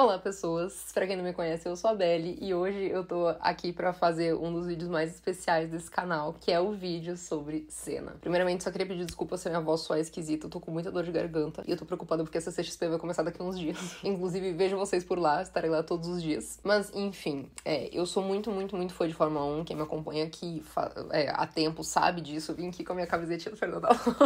Olá, pessoas! Para quem não me conhece, eu sou a Belly e hoje eu tô aqui para fazer um dos vídeos mais especiais desse canal, que é o vídeo sobre cena. Primeiramente, só queria pedir desculpa se a minha voz soar esquisita, eu tô com muita dor de garganta e eu tô preocupada porque essa CXP vai começar daqui uns dias. Inclusive, vejo vocês por lá, estarei lá todos os dias. Mas, enfim, é, eu sou muito, muito, muito fã de Fórmula 1, quem me acompanha aqui é, há tempo sabe disso, eu vim aqui com a minha camiseta do Fernando Alonso.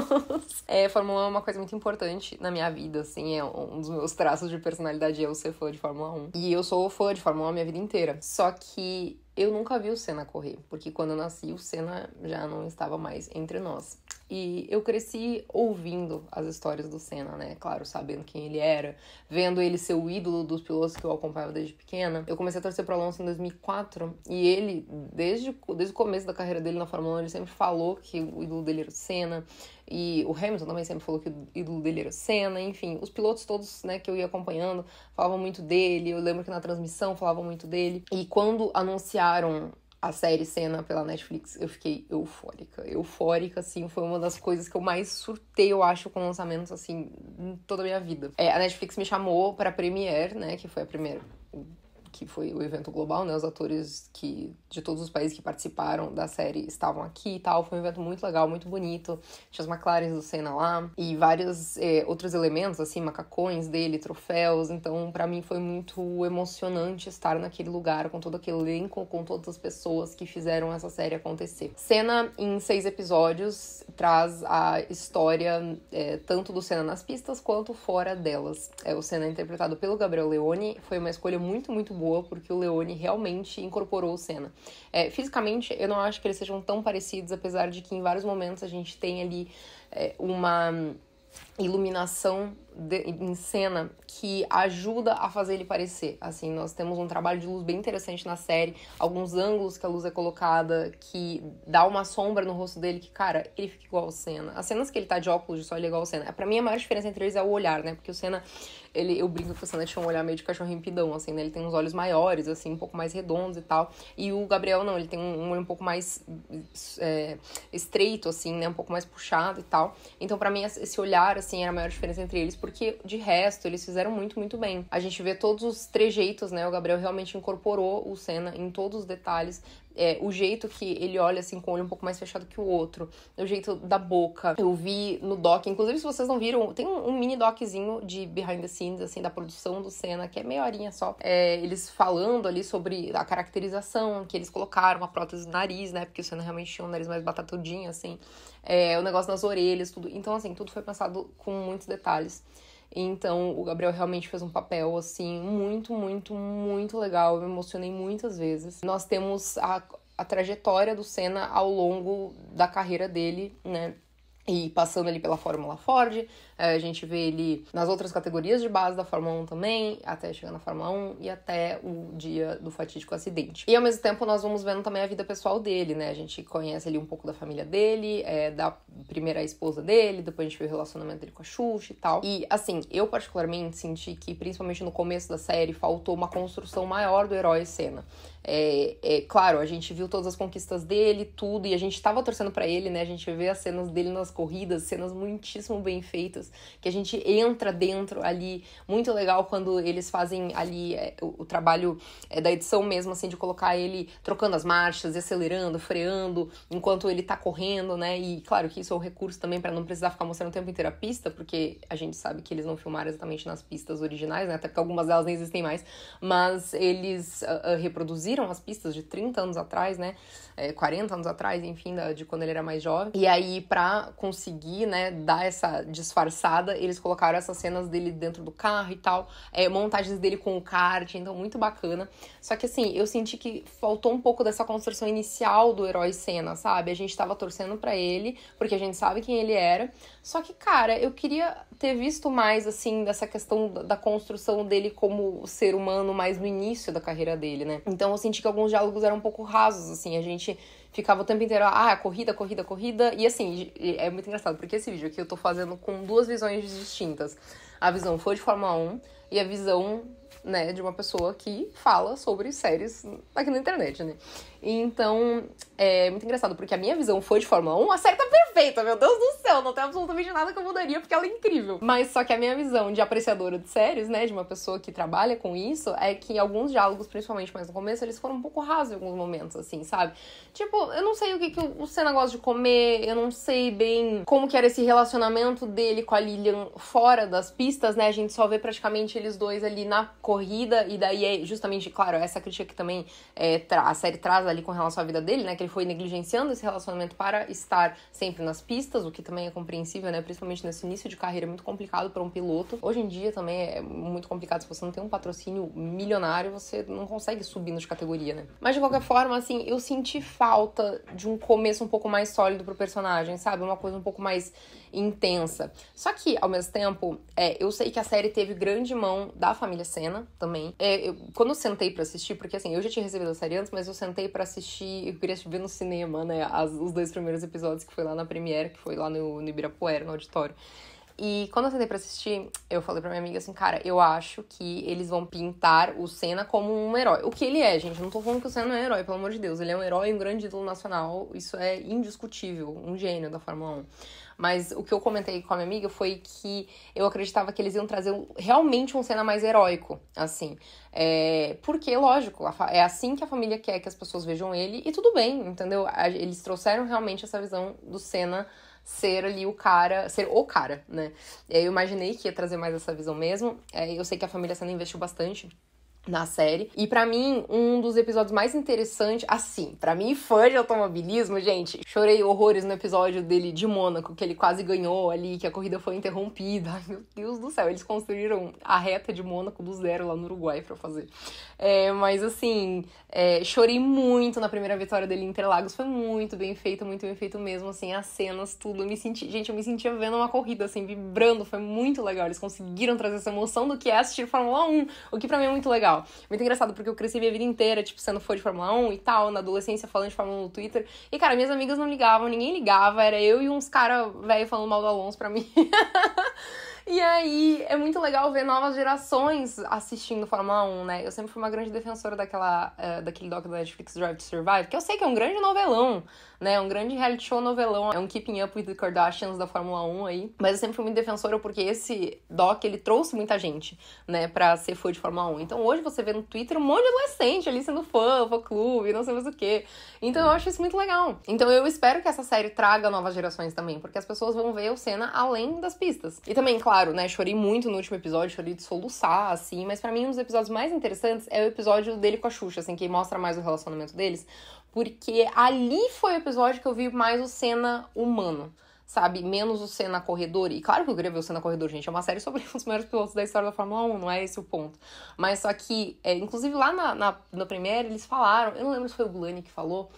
É, Fórmula 1 é uma coisa muito importante na minha vida, assim, é um dos meus traços de personalidade, eu é ser fã de Fórmula 1. E eu sou fã de Fórmula 1 a minha vida inteira. Só que eu nunca vi o Senna correr, porque quando eu nasci o Senna já não estava mais entre nós. E eu cresci ouvindo as histórias do Senna, né? Claro, sabendo quem ele era, vendo ele ser o ídolo dos pilotos que eu acompanhava desde pequena. Eu comecei a torcer pro Alonso em 2004 e ele, desde, desde o começo da carreira dele na Fórmula 1, ele sempre falou que o ídolo dele era o Senna. E o Hamilton também sempre falou que o ídolo dele era o Senna. Enfim, os pilotos todos, né, que eu ia acompanhando falavam muito dele. Eu lembro que na transmissão falavam muito dele. E quando anunciaram a série Cena pela Netflix, eu fiquei eufórica. Eufórica, assim, foi uma das coisas que eu mais surtei, eu acho, com lançamentos, assim, em toda a minha vida. É, a Netflix me chamou pra Premiere, né, que foi a primeira que foi o evento global, né? Os atores que de todos os países que participaram da série estavam aqui e tal. Foi um evento muito legal, muito bonito. Tinha as McLaren do Senna lá e vários é, outros elementos, assim, macacões dele, troféus. Então, para mim foi muito emocionante estar naquele lugar com todo aquele elenco, com todas as pessoas que fizeram essa série acontecer. Senna, em seis episódios, traz a história é, tanto do Senna nas pistas quanto fora delas. É, o Senna é interpretado pelo Gabriel Leone foi uma escolha muito, muito boa, porque o Leone realmente incorporou o Senna. É, fisicamente, eu não acho que eles sejam tão parecidos, apesar de que em vários momentos a gente tem ali é, uma iluminação de, em cena que ajuda a fazer ele parecer. Assim, nós temos um trabalho de luz bem interessante na série, alguns ângulos que a luz é colocada que dá uma sombra no rosto dele que, cara, ele fica igual ao Senna. As cenas que ele tá de óculos de sol, ele é igual ao Senna. É, pra mim, a maior diferença entre eles é o olhar, né? Porque o Senna, ele, eu brinco que o Senna tinha um olhar meio de cachorro rimpidão, assim, né? Ele tem uns olhos maiores, assim, um pouco mais redondos e tal. E o Gabriel, não, ele tem um, olho um pouco mais é, estreito, assim, né? Um pouco mais puxado e tal. Então, para mim, esse olhar, assim, era a maior diferença entre eles, porque de resto eles fizeram muito, muito bem. A gente vê todos os trejeitos, né? O Gabriel realmente incorporou o Senna em todos os detalhes é, o jeito que ele olha assim com o olho um pouco mais fechado que o outro, é o jeito da boca. Eu vi no doc, inclusive se vocês não viram, tem um, um mini doczinho de behind the scenes, assim, da produção do Senna, que é meia horinha só. É, eles falando ali sobre a caracterização, que eles colocaram a prótese do nariz, né? Porque o Senna realmente tinha um nariz mais batatudinho, assim. É, o negócio nas orelhas, tudo. Então, assim, tudo foi pensado com muitos detalhes. Então, o Gabriel realmente fez um papel, assim, muito, muito, muito legal. Eu me emocionei muitas vezes. Nós temos a, a trajetória do Senna ao longo da carreira dele, né? E passando ali pela Fórmula Ford, eh, a gente vê ele nas outras categorias de base da Fórmula 1 também, até chegar na Fórmula 1 e até o dia do fatídico acidente. E ao mesmo tempo nós vamos vendo também a vida pessoal dele, né? A gente conhece ali um pouco da família dele, é, da primeira esposa dele, depois a gente vê o relacionamento dele com a Xuxa e tal. E assim, eu particularmente senti que, principalmente no começo da série, faltou uma construção maior do herói cena. É, é, claro, a gente viu todas as conquistas dele, tudo, e a gente tava torcendo para ele, né? A gente vê as cenas dele nas corridas, cenas muitíssimo bem feitas, que a gente entra dentro ali. Muito legal quando eles fazem ali é, o, o, trabalho é, da edição mesmo, assim, de colocar ele trocando as marchas, acelerando, freando, enquanto ele tá correndo, né? E claro que isso é um recurso também para não precisar ficar mostrando o tempo inteiro a pista, porque a gente sabe que eles não filmaram exatamente nas pistas originais, né? Até porque algumas delas nem existem mais, mas eles uh, uh, reproduziram as pistas de 30 anos atrás, né? É, 40 anos atrás, enfim, da, de quando ele era mais jovem. E aí, pra conseguir, né, dar essa disfarçada, eles colocaram essas cenas dele dentro do carro e tal, é, montagens dele com o kart, então muito bacana. Só que assim, eu senti que faltou um pouco dessa construção inicial do herói cena sabe? A gente tava torcendo para ele, porque a gente sabe quem ele era. Só que, cara, eu queria ter visto mais, assim, dessa questão da construção dele como ser humano mais no início da carreira dele, né? Então eu senti que alguns diálogos eram um pouco rasos, assim, a gente ficava o tempo inteiro, ah, corrida, corrida, corrida. E assim, é muito engraçado, porque esse vídeo aqui eu tô fazendo com duas visões distintas. A visão foi de Fórmula 1 e a visão né, de uma pessoa que fala sobre séries aqui na internet, né? Então, é muito engraçado, porque a minha visão foi de Fórmula 1, a série tá perfeita, meu Deus do céu, não tem absolutamente nada que eu mudaria, porque ela é incrível. Mas só que a minha visão de apreciadora de séries, né, de uma pessoa que trabalha com isso, é que alguns diálogos, principalmente mais no começo, eles foram um pouco rasos em alguns momentos, assim, sabe? Tipo, eu não sei o que, que o Senna gosta de comer, eu não sei bem como que era esse relacionamento dele com a Lilian fora das pistas, né? A gente só vê praticamente eles dois ali na cor corrida, e daí é justamente, claro, essa crítica que também é, a série traz ali com relação à vida dele, né? Que ele foi negligenciando esse relacionamento para estar sempre nas pistas, o que também é compreensível, né? Principalmente nesse início de carreira, é muito complicado para um piloto. Hoje em dia também é muito complicado, se você não tem um patrocínio milionário, você não consegue subindo de categoria, né? Mas de qualquer forma, assim, eu senti falta de um começo um pouco mais sólido pro personagem, sabe? Uma coisa um pouco mais intensa. Só que, ao mesmo tempo, é, eu sei que a série teve grande mão da família Senna também. É, eu, quando eu sentei para assistir, porque assim, eu já tinha recebido a série antes, mas eu sentei para assistir, eu queria ver no cinema, né, as, os dois primeiros episódios que foi lá na Premiere, que foi lá no, no Ibirapuera, no auditório. E quando eu sentei pra assistir, eu falei pra minha amiga assim, cara, eu acho que eles vão pintar o Senna como um herói. O que ele é, gente? Eu não tô falando que o Senna não é herói, pelo amor de Deus. Ele é um herói, um grande ídolo nacional. Isso é indiscutível. Um gênio da Fórmula 1. Mas o que eu comentei com a minha amiga foi que eu acreditava que eles iam trazer realmente um cena mais heróico, assim. É, porque, lógico, é assim que a família quer que as pessoas vejam ele, e tudo bem, entendeu? Eles trouxeram realmente essa visão do cena ser ali o cara, ser o cara, né? É, eu imaginei que ia trazer mais essa visão mesmo. É, eu sei que a família Senna investiu bastante na série. E para mim, um dos episódios mais interessantes, assim, para mim fã de automobilismo, gente, chorei horrores no episódio dele de Mônaco, que ele quase ganhou ali, que a corrida foi interrompida. Ai, meu Deus do céu, eles construíram a reta de Mônaco do zero lá no Uruguai para fazer. É, mas assim, é, chorei muito na primeira vitória dele em Interlagos, foi muito bem feito, muito bem feito mesmo, assim, as cenas, tudo. Eu me senti, gente, eu me sentia vendo uma corrida assim, vibrando, foi muito legal. Eles conseguiram trazer essa emoção do que é assistir Fórmula 1, o que para mim é muito legal legal. Muito engraçado, porque eu cresci minha vida inteira, tipo, sendo fã de Fórmula 1 e tal, na adolescência falando de Fórmula 1 no Twitter. E, cara, minhas amigas não ligavam, ninguém ligava, era eu e uns caras velho falando mal do Alonso pra mim. E aí é muito legal ver novas gerações assistindo Fórmula 1, né? Eu sempre fui uma grande defensora daquela, uh, daquele doc da Netflix Drive to Survive, que eu sei que é um grande novelão, né? Um grande reality show novelão, é um keeping up with the Kardashians da Fórmula 1 aí. Mas eu sempre fui muito defensora porque esse doc, ele trouxe muita gente, né, pra ser fã de Fórmula 1. Então hoje você vê no Twitter um monte de adolescente ali sendo fã, fã clube, não sei mais o quê. Então eu acho isso muito legal. Então eu espero que essa série traga novas gerações também, porque as pessoas vão ver o Senna além das pistas. E também, claro, claro, né? Chorei muito no último episódio, chorei de soluçar, assim. Mas para mim, um dos episódios mais interessantes é o episódio dele com a Xuxa, assim, que mostra mais o relacionamento deles. Porque ali foi o episódio que eu vi mais o cena humano sabe? Menos o cena corredor. E claro que eu queria ver o cena corredor, gente. É uma série sobre os maiores pilotos da história da Fórmula 1, não é esse o ponto. Mas só que, é, inclusive lá na, na, na eles falaram, eu não lembro se foi o Glani que falou,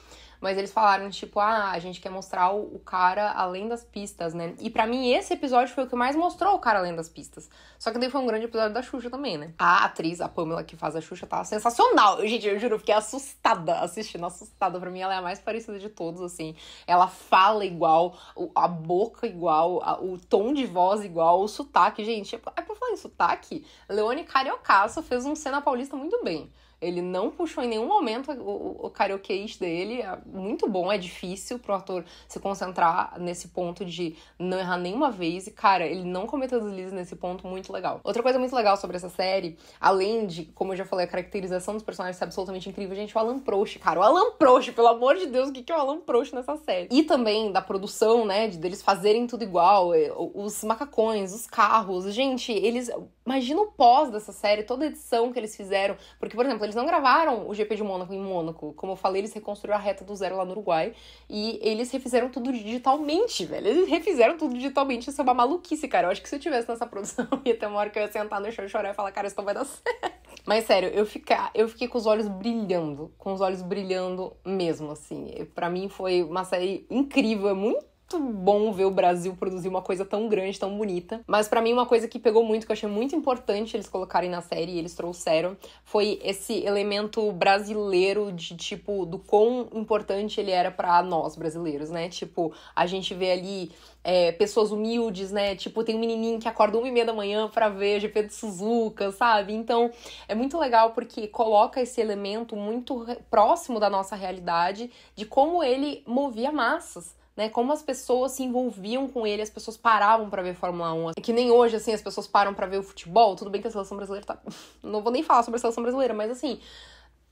mas eles falaram, tipo, ah, a gente quer mostrar o cara além das pistas, né? E para mim, esse episódio foi o que mais mostrou o cara além das pistas. Só que daí foi um grande episódio da Xuxa também, né? A atriz, a Pamela, que faz a Xuxa, tá sensacional. Gente, eu juro, fiquei assustada assistindo, assustada. Pra mim, ela é a mais parecida de todos, assim. Ela fala igual, a boca igual, a, o tom de voz igual, o sotaque, gente. É pra é falar em sotaque, Leone Cariocaço fez um cena paulista muito bem. Ele não puxou em nenhum momento o, o, o dele. É muito bom, é difícil pro ator se concentrar nesse ponto de não errar nenhuma vez. E, cara, ele não cometeu deslizes nesse ponto, muito legal. Outra coisa muito legal sobre essa série, além de, como eu já falei, a caracterização dos personagens é absolutamente incrível, gente, o Alan Proust, cara. O Alan Proust, pelo amor de Deus, o que, que é o Alan Proust nessa série? E também da produção, né, de deles fazerem tudo igual, eh, os macacões, os carros. Gente, eles. Imagina o pós dessa série, toda a edição que eles fizeram. Porque, por exemplo, eles eles não gravaram o GP de Mônaco em Mônaco. Como eu falei, eles reconstruíram a reta do zero lá no Uruguai. E eles refizeram tudo digitalmente, velho. Eles refizeram tudo digitalmente. Isso é uma maluquice, cara. Eu acho que se eu tivesse nessa produção, ia ter uma hora que eu ia sentar no chão e chorar e falar, cara, isso não vai dar certo. Mas sério, eu, ficar, eu fiquei com os olhos brilhando. Com os olhos brilhando mesmo, assim. para mim foi uma série incrível. É muito bom ver o Brasil produzir uma coisa tão grande, tão bonita. Mas para mim uma coisa que pegou muito, que eu achei muito importante eles colocarem na série e eles trouxeram, foi esse elemento brasileiro de tipo do quão importante ele era para nós brasileiros, né? Tipo, a gente vê ali é, pessoas humildes, né? Tipo, tem um menininho que acorda uma e meia da manhã para ver GP de Suzuka, sabe? Então, é muito legal porque coloca esse elemento muito próximo da nossa realidade de como ele movia massas né? Como as pessoas se envolviam com ele, as pessoas paravam para ver Fórmula 1. Assim. É que nem hoje, assim, as pessoas param para ver o futebol. Tudo bem que a seleção brasileira tá. Não vou nem falar sobre a seleção brasileira, mas assim,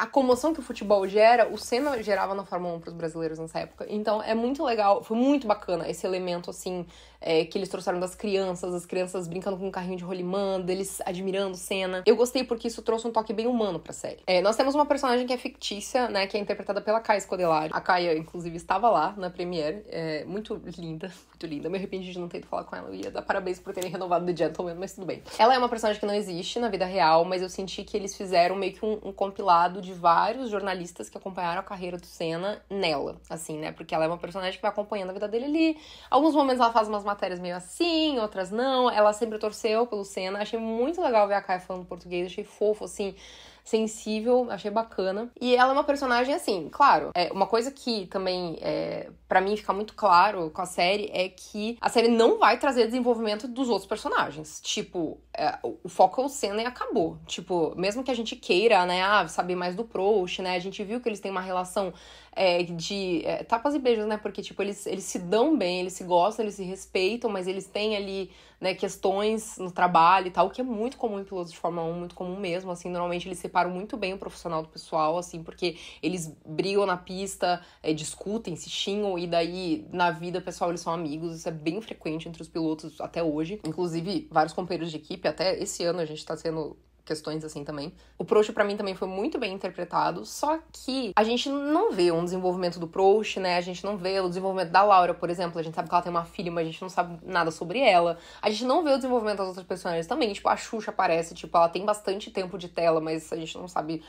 a comoção que o futebol gera, o Senna gerava na Fórmula 1 para os brasileiros nessa época. Então é muito legal, foi muito bacana esse elemento assim é, que eles trouxeram das crianças, as crianças brincando com um carrinho de rolimã, eles admirando Senna. Eu gostei porque isso trouxe um toque bem humano para a série. É, nós temos uma personagem que é fictícia, né, que é interpretada pela Caia Escodelário. A Caia, inclusive, estava lá na premiere, é, muito linda, muito linda. Eu me arrependi de não ter ido falar com ela. Eu ia dar parabéns por terem renovado The Gentleman, mas tudo bem. Ela é uma personagem que não existe na vida real, mas eu senti que eles fizeram meio que um, um compilado de de vários jornalistas que acompanharam a carreira do Senna nela, assim, né? Porque ela é uma personagem que vai acompanhando a vida dele ali. Alguns momentos ela faz umas matérias meio assim, outras não. Ela sempre torceu pelo Senna. Achei muito legal ver a Kai falando português, achei fofo, assim sensível, achei bacana. E ela é uma personagem assim, claro. É, uma coisa que também é, para mim fica muito claro com a série é que a série não vai trazer desenvolvimento dos outros personagens. Tipo, é, o foco é o Senna e acabou. Tipo, mesmo que a gente queira, né, ah, saber mais do Proust, né? A gente viu que eles têm uma relação é, de é, tapas e beijos, né? Porque, tipo, eles, eles se dão bem, eles se gostam, eles se respeitam, mas eles têm ali né, questões no trabalho e tal, que é muito comum em pilotos de Fórmula 1, muito comum mesmo, assim, normalmente eles separam muito bem o profissional do pessoal, assim, porque eles brigam na pista, é, discutem, se xingam, e daí, na vida pessoal, eles são amigos, isso é bem frequente entre os pilotos até hoje, inclusive vários companheiros de equipe, até esse ano a gente tá sendo questões assim também. O Proust para mim também foi muito bem interpretado, só que a gente não vê um desenvolvimento do Proust, né? A gente não vê o desenvolvimento da Laura, por exemplo. A gente sabe que ela tem uma filha, mas a gente não sabe nada sobre ela. A gente não vê o desenvolvimento das outras personagens também. Tipo, a Xuxa aparece, tipo, ela tem bastante tempo de tela, mas a gente não sabe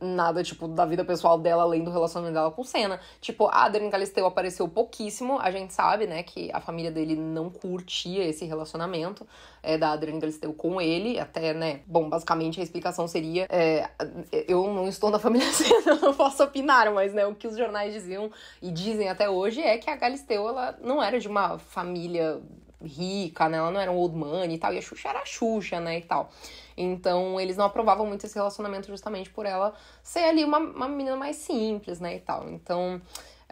nada, tipo, da vida pessoal dela, além do relacionamento dela com o Senna. Tipo, a Adrian Galisteu apareceu pouquíssimo. A gente sabe, né, que a família dele não curtia esse relacionamento é, da Adrian Galisteu com ele. Até, né, bom, basicamente basicamente a explicação seria: é, eu não estou na família Senna, não posso opinar, mas né, o que os jornais diziam e dizem até hoje é que a Galisteu ela não era de uma família rica, né? Ela não era um old money e tal, e a Xuxa era a Xuxa, né, e tal. Então, eles não aprovavam muito esse relacionamento justamente por ela ser ali uma, uma menina mais simples, né, e tal. Então,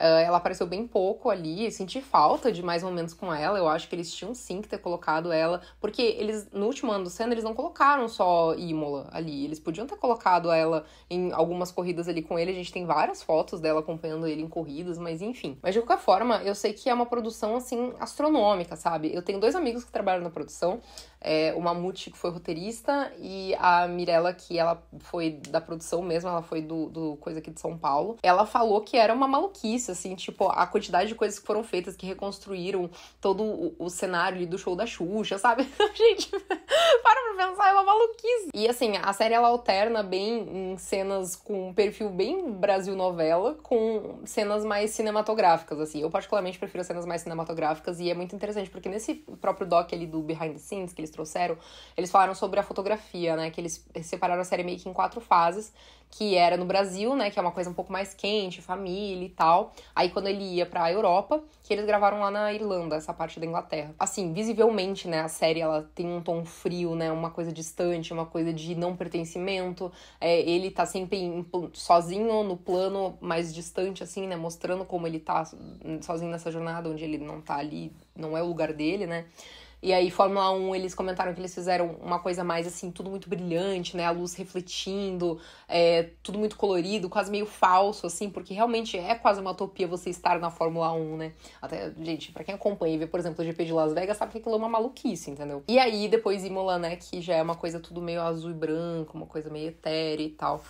Uh, ela apareceu bem pouco ali, senti falta de mais momentos com ela. Eu acho que eles tinham sim que ter colocado ela, porque eles, no último ano do Senna, eles não colocaram só Imola ali. Eles podiam ter colocado ela em algumas corridas ali com ele. A gente tem várias fotos dela acompanhando ele em corridas, mas enfim. Mas de qualquer forma, eu sei que é uma produção assim astronômica, sabe? Eu tenho dois amigos que trabalham na produção. É, o Mamute, que foi roteirista, e a Mirella, que ela foi da produção mesmo, ela foi do, do coisa aqui de São Paulo. Ela falou que era uma maluquice isso, assim, tipo, a quantidade de coisas que foram feitas, que reconstruíram todo o, o cenário do show da Xuxa, sabe? Gente, para pra pensar, é uma maluquice. E assim, a série ela alterna bem em cenas com um perfil bem Brasil novela, com cenas mais cinematográficas, assim. Eu particularmente prefiro cenas mais cinematográficas e é muito interessante, porque nesse próprio doc ali do Behind the Scenes que eles trouxeram, eles falaram sobre a fotografia, né? Que eles separaram a série meio que em quatro fases que era no Brasil, né, que é uma coisa um pouco mais quente, família e tal. Aí quando ele ia para a Europa, que eles gravaram lá na Irlanda, essa parte da Inglaterra. Assim, visivelmente, né, a série ela tem um tom frio, né, uma coisa distante, uma coisa de não pertencimento. É, ele tá sempre em, sozinho no plano mais distante assim, né, mostrando como ele tá hum, sozinho nessa jornada onde ele não tá ali, não é o lugar dele, né? E aí, Fórmula 1, eles comentaram que eles fizeram uma coisa mais assim, tudo muito brilhante, né? A luz refletindo, é, tudo muito colorido, quase meio falso, assim, porque realmente é quase uma utopia você estar na Fórmula 1, né? Até, gente, para quem acompanha e vê, por exemplo, o GP de Las Vegas, sabe que aquilo é uma maluquice, entendeu? E aí, depois Imola, né, que já é uma coisa tudo meio azul e branco, uma coisa meio etérea e tal.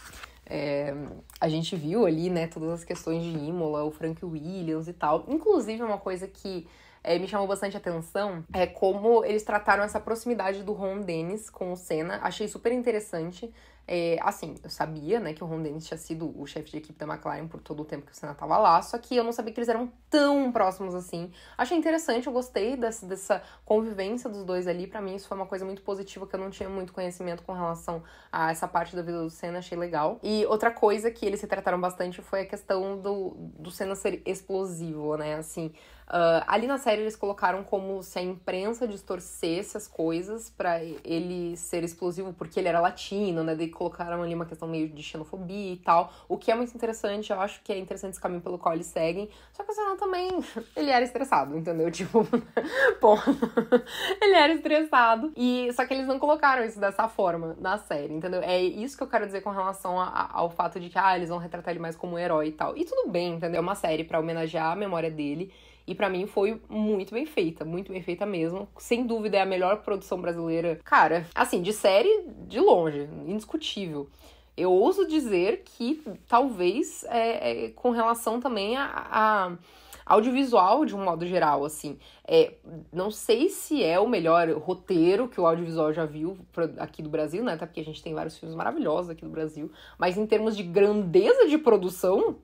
É, a gente viu ali, né, todas as questões de Imola, o Frank Williams e tal. Inclusive, uma coisa que é, me chamou bastante atenção é como eles trataram essa proximidade do Ron Dennis com o Senna. Achei super interessante. É, assim, eu sabia, né, que o Ron Dennis tinha sido o chefe de equipe da McLaren por todo o tempo que o Senna tava lá, só que eu não sabia que eles eram tão próximos assim. Achei interessante, eu gostei dessa, dessa convivência dos dois ali. para mim, isso foi uma coisa muito positiva, que eu não tinha muito conhecimento com relação a essa parte da vida do Senna, achei legal. E outra coisa que eles se trataram bastante foi a questão do, do Senna ser explosivo, né, assim... Uh, ali na série eles colocaram como se a imprensa distorcesse as coisas para ele ser explosivo, porque ele era latino, né? colocaram ali uma questão meio de xenofobia e tal, o que é muito interessante, eu acho que é interessante esse caminho pelo qual eles seguem, só que o Senão também, ele era estressado, entendeu? Tipo, bom, ele era estressado, e só que eles não colocaram isso dessa forma na série, entendeu? É isso que eu quero dizer com relação a, a, ao fato de que, ah, eles vão retratar ele mais como um herói e tal, e tudo bem, entendeu? É uma série para homenagear a memória dele, e para mim foi muito bem feita, muito bem feita mesmo. Sem dúvida é a melhor produção brasileira. Cara, assim, de série, de longe, indiscutível. Eu ouso dizer que talvez é, é com relação também a, a audiovisual de um modo geral, assim. É, não sei se é o melhor roteiro que o audiovisual já viu aqui do Brasil, né? Até porque a gente tem vários filmes maravilhosos aqui do Brasil. Mas em termos de grandeza de produção,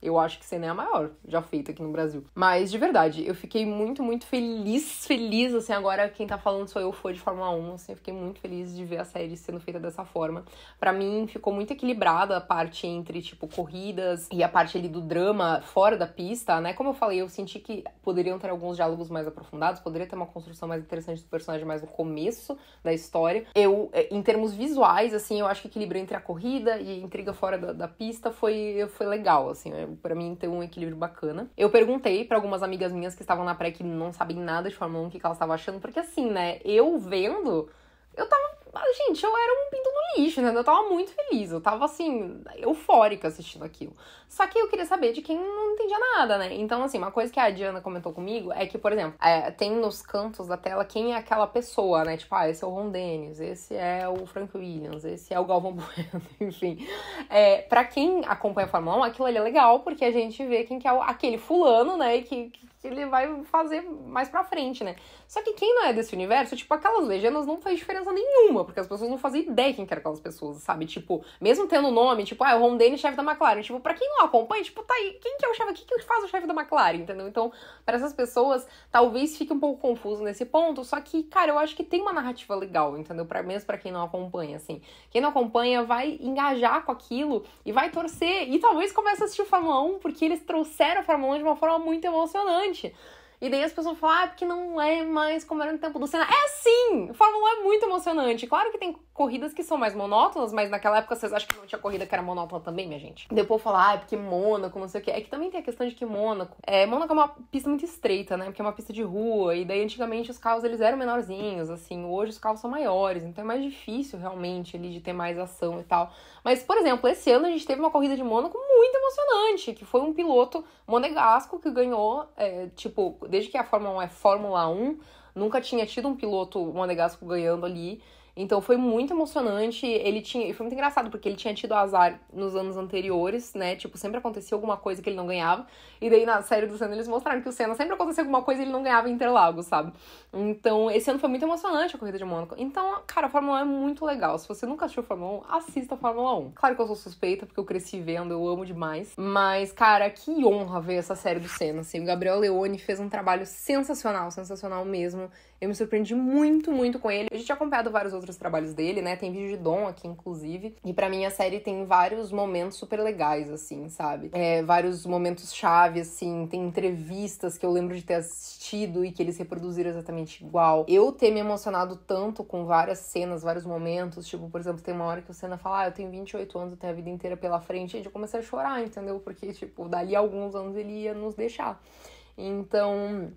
eu acho que nem é a maior já feita aqui no Brasil. Mas, de verdade, eu fiquei muito, muito feliz, feliz, assim, agora quem tá falando sou eu, foi de Fórmula 1, assim, eu fiquei muito feliz de ver a série sendo feita dessa forma. para mim, ficou muito equilibrada a parte entre, tipo, corridas e a parte ali do drama fora da pista, né? Como eu falei, eu senti que poderiam ter alguns diálogos mais aprofundados, poderia ter uma construção mais interessante do personagem mais no começo da história. Eu, eh, em termos visuais, assim, eu acho que equilíbrio entre a corrida e a intriga fora da, da pista foi, foi legal, assim, para mim ter um equilíbrio bacana. Eu perguntei para algumas amigas minhas que estavam na pré que não sabem nada de Fórmula 1, o que elas estavam achando, porque assim, né, eu vendo, eu tava mas, gente, eu era um pinto no lixo, né? Eu tava muito feliz, eu tava, assim, eufórica assistindo aquilo. Só que eu queria saber de quem não entendia nada, né? Então, assim, uma coisa que a Diana comentou comigo é que, por exemplo, é, tem nos cantos da tela quem é aquela pessoa, né? Tipo, ah, esse é o Ron Dennis, esse é o Frank Williams, esse é o Galvão Bueno, enfim. É, pra quem acompanha a Fórmula 1, aquilo ali é legal, porque a gente vê quem que é o, aquele fulano, né? Que, que ele vai fazer mais pra frente, né? Só que quem não é desse universo, tipo, aquelas legendas não faz diferença nenhuma nenhuma, porque as pessoas não fazem ideia quem que eram aquelas pessoas, sabe? Tipo, mesmo tendo o nome, tipo, ah, é o Ron Dennis, chefe da McLaren. Tipo, pra quem não acompanha, tipo, tá aí, quem que é o chefe? O que, que faz o chefe da McLaren, entendeu? Então, para essas pessoas, talvez fique um pouco confuso nesse ponto, só que, cara, eu acho que tem uma narrativa legal, entendeu? Pra, mesmo para quem não acompanha, assim. Quem não acompanha vai engajar com aquilo e vai torcer, e talvez comece a assistir o Fórmula 1, porque eles trouxeram a Fórmula 1 de uma forma muito emocionante. E daí as pessoas falam, ah, é porque não é mais como era no tempo do Senna. É sim! Fórmula 1 é muito emocionante. Claro que tem corridas que são mais monótonas, mas naquela época vocês acham que não tinha corrida que era monótona também, minha gente? Depois falar, ah, é porque Mônaco, não sei o quê. É que também tem a questão de que Mônaco... É, Mônaco é uma pista muito estreita, né? Porque é uma pista de rua. E daí, antigamente, os carros, eles eram menorzinhos, assim. Hoje os carros são maiores. Então é mais difícil, realmente, ali, de ter mais ação e tal. Mas, por exemplo, esse ano a gente teve uma corrida de Mônaco muito emocionante, que foi um piloto monegasco que ganhou, é, tipo, desde que a Fórmula 1 é Fórmula 1, nunca tinha tido um piloto monegasco ganhando ali. Então foi muito emocionante. Ele tinha. E foi muito engraçado, porque ele tinha tido azar nos anos anteriores, né? Tipo, sempre acontecia alguma coisa que ele não ganhava. E daí na série do Senna eles mostraram que o Senna sempre acontecia alguma coisa e ele não ganhava em Interlagos, sabe? Então, esse ano foi muito emocionante a corrida de Mônaco. Então, cara, a Fórmula 1 é muito legal. Se você nunca assistiu a Fórmula 1, assista a Fórmula 1. Claro que eu sou suspeita, porque eu cresci vendo, eu amo demais. Mas, cara, que honra ver essa série do Senna, assim. O Gabriel Leone fez um trabalho sensacional, sensacional mesmo. Eu me surpreendi muito, muito com ele. Eu já tinha acompanhado vários outros trabalhos dele, né? Tem vídeo de Dom aqui, inclusive. E para mim a série tem vários momentos super legais, assim, sabe? É, vários momentos chave, assim. Tem entrevistas que eu lembro de ter assistido e que eles reproduziram exatamente igual. Eu ter me emocionado tanto com várias cenas, vários momentos. Tipo, por exemplo, tem uma hora que o Senna fala: Ah, eu tenho 28 anos, eu tenho a vida inteira pela frente. Gente, eu comecei a chorar, entendeu? Porque, tipo, dali a alguns anos ele ia nos deixar. Então,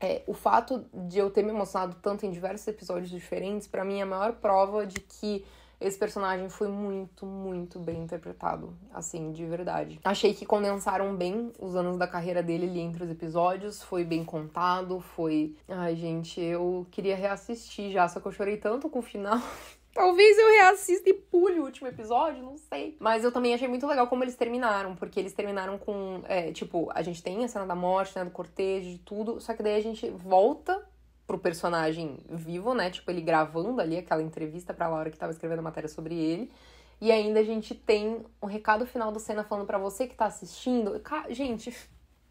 é, o fato de eu ter me emocionado tanto em diversos episódios diferentes, para mim é a maior prova de que esse personagem foi muito, muito bem interpretado, assim, de verdade. Achei que condensaram bem os anos da carreira dele ali entre os episódios, foi bem contado, foi. Ai, gente, eu queria reassistir já, só que eu chorei tanto com o final Talvez eu reassista e pule o último episódio, não sei. Mas eu também achei muito legal como eles terminaram, porque eles terminaram com. É, tipo, a gente tem a cena da morte, né? Do cortejo, de tudo. Só que daí a gente volta pro personagem vivo, né? Tipo, ele gravando ali aquela entrevista pra Laura que tava escrevendo a matéria sobre ele. E ainda a gente tem o um recado final do cena falando para você que tá assistindo. Gente,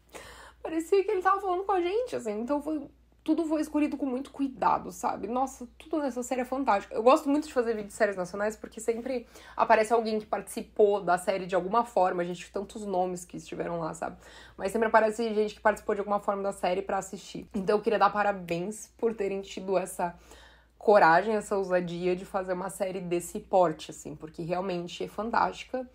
parecia que ele tava falando com a gente, assim. Então foi tudo foi escolhido com muito cuidado, sabe? Nossa, tudo nessa série é fantástico. Eu gosto muito de fazer vídeos de séries nacionais porque sempre aparece alguém que participou da série de alguma forma, A gente, tantos nomes que estiveram lá, sabe? Mas sempre aparece gente que participou de alguma forma da série para assistir. Então eu queria dar parabéns por terem tido essa coragem, essa ousadia de fazer uma série desse porte, assim, porque realmente é fantástica.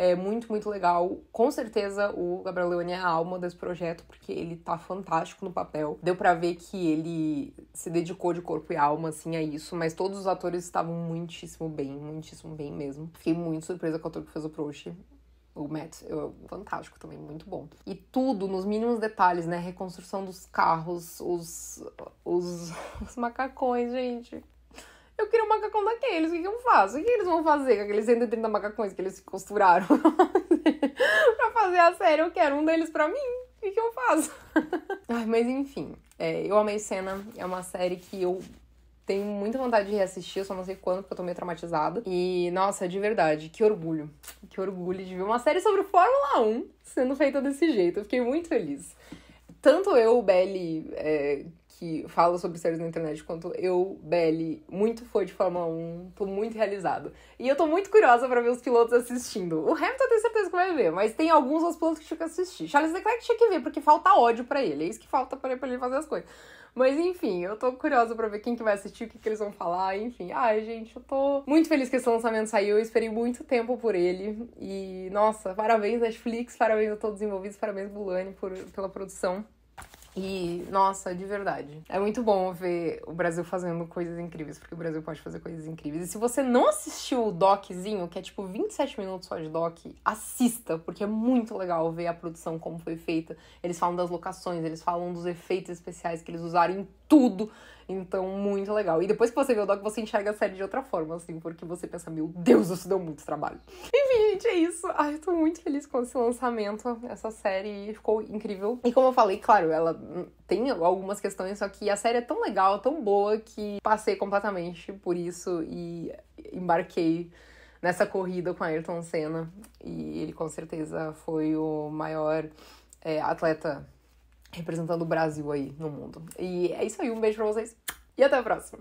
É muito, muito legal. Com certeza o Gabriel Leone é a alma desse projeto, porque ele tá fantástico no papel. Deu para ver que ele se dedicou de corpo e alma, assim, a isso, mas todos os atores estavam muitíssimo bem, muitíssimo bem mesmo. Fiquei muito surpresa com o ator que fez o Proust. o Matt, eu, é fantástico também, muito bom. E tudo nos mínimos detalhes, né? Reconstrução dos carros, os, os, os macacões, gente. Eu queria um macacão daqueles, o que, que eu faço? O que, eles vão fazer com aqueles 130 macacões que eles costuraram? pra fazer a série, eu quero um deles pra mim. O que, que eu faço? Ai, mas enfim, é, eu amei Cena, é uma série que eu tenho muita vontade de reassistir, eu só não sei quando, porque eu tô meio traumatizada. E, nossa, de verdade, que orgulho. Que orgulho de ver uma série sobre Fórmula 1 sendo feita desse jeito. Eu fiquei muito feliz. Tanto eu, o Belly, é, que fala sobre séries na internet quanto eu, Belly, muito fã de Fórmula 1, tô muito realizado. E eu tô muito curiosa para ver os pilotos assistindo. O Hamilton eu tenho certeza que vai ver, mas tem alguns outros pilotos que tinha que assistir. Charles Leclerc tinha que ver, porque falta ódio para ele, é isso que falta para ele fazer as coisas. Mas enfim, eu tô curiosa pra ver quem que vai assistir, o que, que eles vão falar, enfim. Ai, gente, eu tô muito feliz que esse lançamento saiu, eu esperei muito tempo por ele. E, nossa, parabéns Netflix, parabéns a todos os envolvidos, parabéns Bulani por, pela produção. E, nossa, de verdade. É muito bom ver o Brasil fazendo coisas incríveis, porque o Brasil pode fazer coisas incríveis. E se você não assistiu o doczinho, que é tipo 27 minutos só de doc, assista, porque é muito legal ver a produção, como foi feita. Eles falam das locações, eles falam dos efeitos especiais que eles usaram em tudo. Então, muito legal. E depois que você vê o doc, você enxerga a série de outra forma, assim, porque você pensa, meu Deus, isso deu muito trabalho. Enfim, basicamente é isso. Ai, eu tô muito feliz com esse lançamento. Essa série ficou incrível. E como eu falei, claro, ela tem algumas questões, só que a série é tão legal, tão boa, que passei completamente por isso e embarquei nessa corrida com Ayrton Senna. E ele com certeza foi o maior é, atleta representando o Brasil aí no mundo. E é isso aí, um beijo pra vocês e até a próxima!